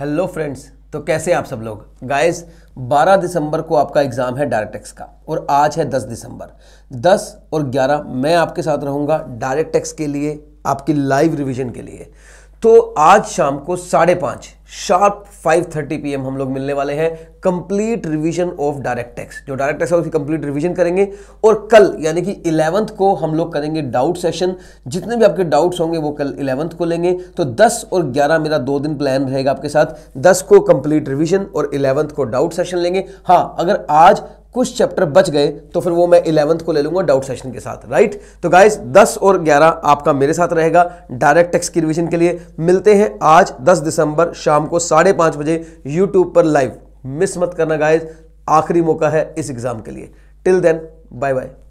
hello friends तो कैसे हैं आप सब लोग गाइस 12 दिसंबर को आपका एग्ज़ाम है डायरेक्ट टैक्स का और आज है 10 दिसंबर 10 और 11 मैं आपके साथ रहूँगा डायरेक्ट टैक्स के लिए आपकी लाइव रिवीजन के लिए तो आज शाम को साढ़े पाँच शार्प 5:30 पी हम लोग मिलने वाले हैं complete revision of direct tax जो डायरेक्ट टैक्स है उसकी कंप्लीट रिवीजन करेंगे और कल यानी कि इलेवंथ को हम लोग करेंगे डाउट सेशन जितने भी आपके डाउट्स होंगे वो कल इलेवंथ को लेंगे तो 10 और 11 मेरा दो दिन प्लान रहेगा आपके साथ 10 को कंप्लीट रिविजन और इलेवंथ को डाउट सेशन लेंगे हाँ अगर आज कुछ चैप्टर बच गए तो फिर वो मैं इलेवंथ को ले लूंगा डाउट सेशन के साथ राइट तो गाइज 10 और 11 आपका मेरे साथ रहेगा डायरेक्ट टेक्स की रिविजन के लिए मिलते हैं आज 10 दिसंबर शाम को साढ़े पांच बजे यूट्यूब पर लाइव मिस मत करना गाइज आखिरी मौका है इस एग्जाम के लिए टिल देन बाय बाय